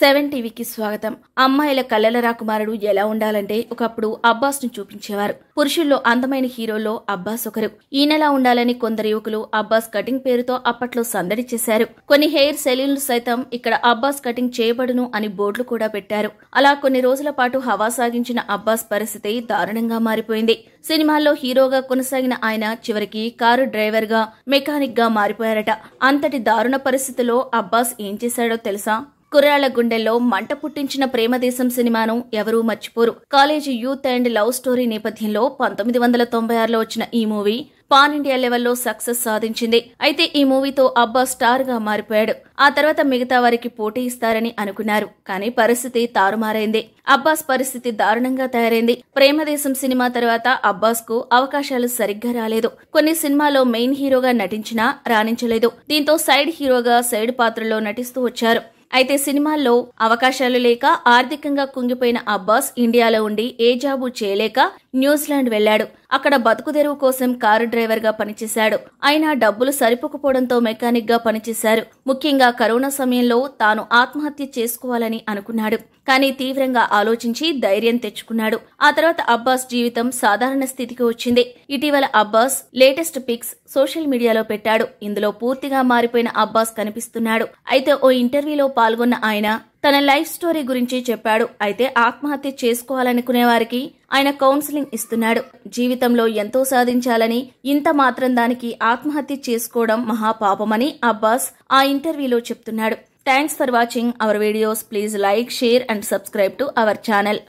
seven టీవీకి స్వాగతం అమ్మాయిల కల్లెల రాకుమారుడు ఎలా ఉండాలంటే ఒకప్పుడు అబ్బాస్ ను చూపించేవారు పురుషుల్లో అందమైన హీరోలో అబ్బాస్ ఒకరు ఈనెలా ఉండాలని కొందరు యువకులు అబ్బాస్ కటింగ్ పేరుతో అప్పట్లో సందడి చేశారు కొన్ని హెయిర్ సెలూన్లు సైతం ఇక్కడ అబ్బాస్ కటింగ్ చేయబడును అని బోర్డులు కూడా పెట్టారు అలా కొన్ని రోజుల పాటు హవా సాగించిన అబ్బాస్ పరిస్థితి దారుణంగా మారిపోయింది సినిమాల్లో హీరోగా కొనసాగిన ఆయన చివరికి కారు డ్రైవర్ గా మెకానిక్ గా మారిపోయారట అంతటి దారుణ పరిస్థితిలో అబ్బాస్ ఏం చేశాడో తెలుసా కుర్రాళ్ల గుండెల్లో మంట పుట్టించిన ప్రేమదేశం సినిమాను ఎవరూ మర్చిపోరు college youth and love story నేపథ్యంలో పంతొమ్మిది వందల తొంభై ఆరులో వచ్చిన ఈ మూవీ పాన్ ఇండియా లెవెల్లో సక్సెస్ సాధించింది అయితే ఈ మూవీతో అబ్బా స్టార్ గా మారిపోయాడు ఆ తర్వాత మిగతా వారికి పోటీ ఇస్తారని అనుకున్నారు కానీ పరిస్థితి తారుమారైంది అబ్బాస్ పరిస్థితి దారుణంగా తయారైంది ప్రేమదేశం సినిమా తర్వాత అబ్బాస్ కు అవకాశాలు సరిగ్గా రాలేదు కొన్ని సినిమాలో మెయిన్ హీరోగా నటించినా రాణించలేదు దీంతో సైడ్ హీరోగా సైడ్ పాత్రలో నటిస్తూ వచ్చారు అయితే సినిమాల్లో అవకాశాలు లేక ఆర్థికంగా కుంగిపోయిన అబ్బాస్ ఇండియాలో ఉండి ఏ జాబు చేయలేక న్యూజిలాండ్ వెళ్లాడు అక్కడ తెరువు కోసం కారు డ్రైవర్ గా పనిచేశాడు అయినా డబ్బులు సరిపోకపోవడంతో మెకానిక్ గా పనిచేశారు ముఖ్యంగా కరోనా సమయంలో తాను ఆత్మహత్య చేసుకోవాలని అనుకున్నాడు కానీ తీవ్రంగా ఆలోచించి ధైర్యం తెచ్చుకున్నాడు ఆ తర్వాత అబ్బాస్ జీవితం సాధారణ స్థితికి వచ్చింది ఇటీవల అబ్బాస్ లేటెస్ట్ పిక్స్ సోషల్ మీడియాలో పెట్టాడు ఇందులో పూర్తిగా మారిపోయిన అబ్బాస్ కనిపిస్తున్నాడు అయితే ఓ ఇంటర్వ్యూలో పాల్గొన్న ఆయన తన లైఫ్ స్టోరీ గురించి చెప్పాడు అయితే ఆత్మహత్య చేసుకోవాలనుకునే వారికి ఆయన కౌన్సిలింగ్ ఇస్తున్నాడు జీవితంలో ఎంతో సాధించాలని ఇంత మాత్రం దానికి ఆత్మహత్య చేసుకోవడం మహాపాపమని అబ్బాస్ ఆ ఇంటర్వ్యూలో చెప్తున్నాడు thanks for watching our videos please like share and subscribe to our channel